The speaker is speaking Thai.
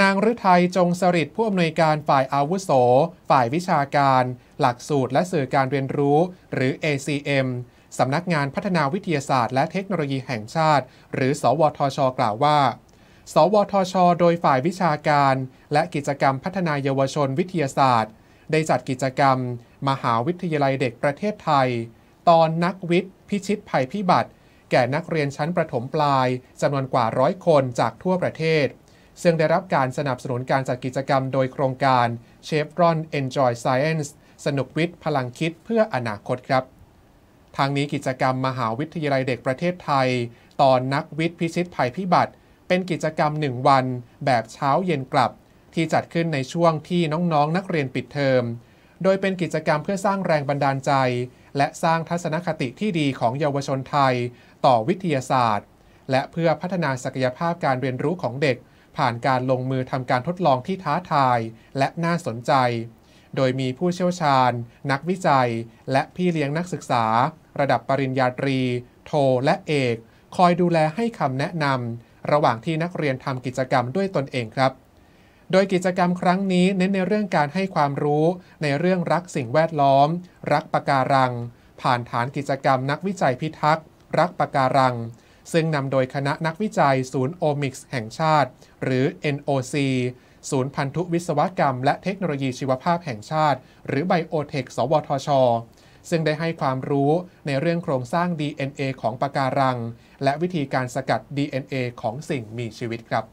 นางฤทัยจงสริดผู้อำนวยการฝ่ายอาวุโส ฝ่ายวิชาการ หลักสูตรและสื่อการเรียนรู้ หรือ ACM สำนักงานพัฒนาวิทยาศาสตร์ และเทคโนโลยีแห่งชาติ หรือ สวทช กล่าวว่า สวทช โดยฝ่ายวิชาการและกิจกรรมพัฒนาเยาวชนวิทยาศาสตร์ ได้จัดกิจกรรม มหาวิทยาลัยเด็กประเทศไทย ตอนนักวิทย์ พิชิตภัยพิบัติ แก่นักเรียนชั้นประถมปลายจำนวนกว่าร้อยคนจากทั่วประเทศซึ่งได้รับการสนับสนุนการจัดกิจกรรมโดยโครงการเชฟรอน n Enjoy Science สนุกวิทย์พลังคิดเพื่ออนาคตครับ ทางนี้กิจกรรมมหาวิทยาลัยเด็กประเทศไทย ตอนนักวิทย์พิชิตภัยพิบัติ เป็นกิจกรรม1วันแบบเช้าเย็นกลับ ที่จัดขึ้นในช่วงที่น้อง ๆนนักเรียนปิดเทอมโดยเป็นกิจกรรมเพื่อสร้างแรงบันดาลใจ และสร้างทัศนคติที่ดีของเยาวชนไทย ต่อวิทยาศาสตร์ และเพื่อพัฒนาศักยภาพการเรียนรู้ของเด็กผ่านการลงมือทำการทดลองที่ท้าทายและน่าสนใจ โดยมีผู้เชี่ยวชาญ นักวิจัย และพี่เลี้ยงนักศึกษา ระดับปริญญาตรี โทและเอก คอยดูแลให้คำแนะนำระหว่างที่นักเรียนทำกิจกรรมด้วยตนเองครับ โดยกิจกรรมครั้งนี้เน้นในเรื่องการให้ความรู้ในเรื่องรักสิ่งแวดล้อม รักปะการัง ผ่านฐานกิจกรรม นักวิจัยพิทักษ์รักปะการังซึ่งนำโดยคณะนักวิจัย ศูนย์โอมิกส์แห่งชาติ หรือ NOC ศูนย์พันธุวิศวกรรม และเทคโนโลยีชีวภาพแห่งชาติ หรือไบโอเทคสวทช ซึ่งได้ให้ความรู้ในเรื่องโครงสร้าง DNA ของปะการัง และวิธีการสกัด DNA ของสิ่งมีชีวิตครับ